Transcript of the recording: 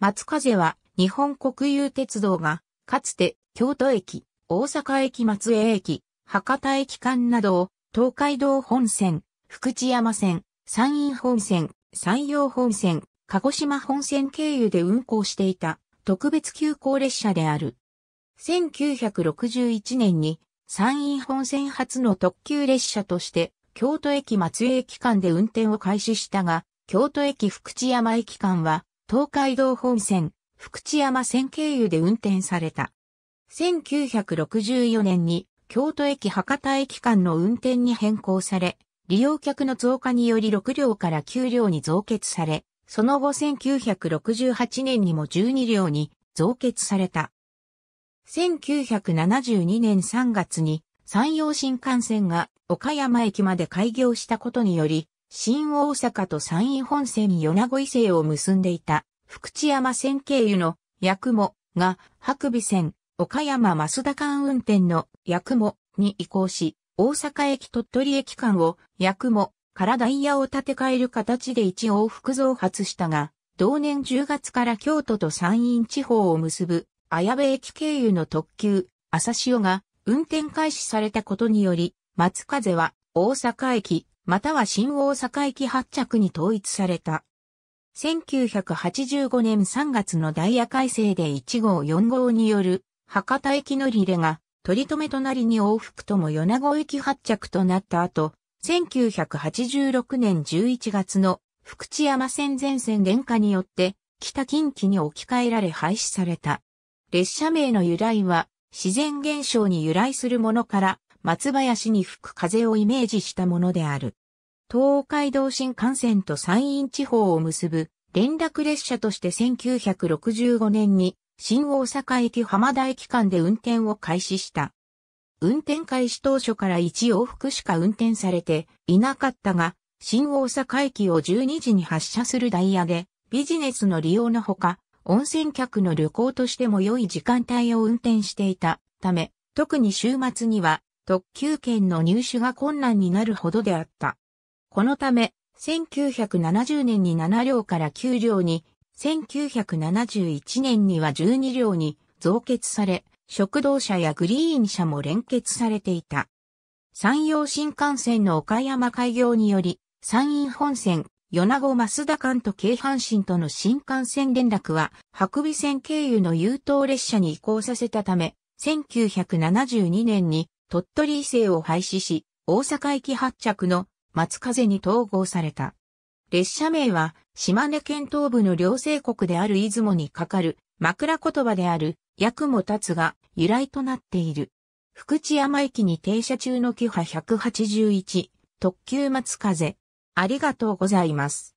松風は日本国有鉄道がかつて京都駅、大阪駅松江駅、博多駅間などを東海道本線、福知山線、山陰本線、山陽本線、鹿児島本線経由で運行していた特別急行列車である。1961年に山陰本線初の特急列車として京都駅松江駅間で運転を開始したが、京都駅福知山駅間は東海道本線、福知山線経由で運転された。1964年に京都駅博多駅間の運転に変更され、利用客の増加により6両から9両に増結され、その後1968年にも12両に増結された。1972年3月に山陽新幹線が岡山駅まで開業したことにより、新大阪と山陰本線米子伊勢を結んでいた、福知山線経由の、八雲が、白尾線、岡山増田間運転の、八雲に移行し、大阪駅鳥取駅間を、八雲からダイヤを建て替える形で一往復増発したが、同年10月から京都と山陰地方を結ぶ、綾部駅経由の特急、朝潮が運転開始されたことにより、松風は大阪駅、または新大阪駅発着に統一された。1985年3月のダイヤ改正で1号4号による博多駅乗り入れが取り留めとなりに往復とも米子駅発着となった後、1986年11月の福知山線全線電化によって北近畿に置き換えられ廃止された。列車名の由来は自然現象に由来するものから松林に吹く風をイメージしたものである。東海道新幹線と山陰地方を結ぶ連絡列車として1965年に新大阪駅浜田駅間で運転を開始した。運転開始当初から1往復しか運転されていなかったが、新大阪駅を12時に発車するダイヤで、ビジネスの利用のほか、温泉客の旅行としても良い時間帯を運転していたため、特に週末には特急券の入手が困難になるほどであった。このため、1970年に7両から9両に、1971年には12両に増結され、食堂車やグリーン車も連結されていた。山陽新幹線の岡山開業により、山陰本線、米子増田間と京阪神との新幹線連絡は、白尾線経由の優等列車に移行させたため、1972年に鳥取伊勢を廃止し、大阪駅発着の松風に統合された。列車名は、島根県東部の両生国である出雲にかかる、枕言葉である、役も立つが由来となっている。福知山駅に停車中のキハ181、特急松風。ありがとうございます。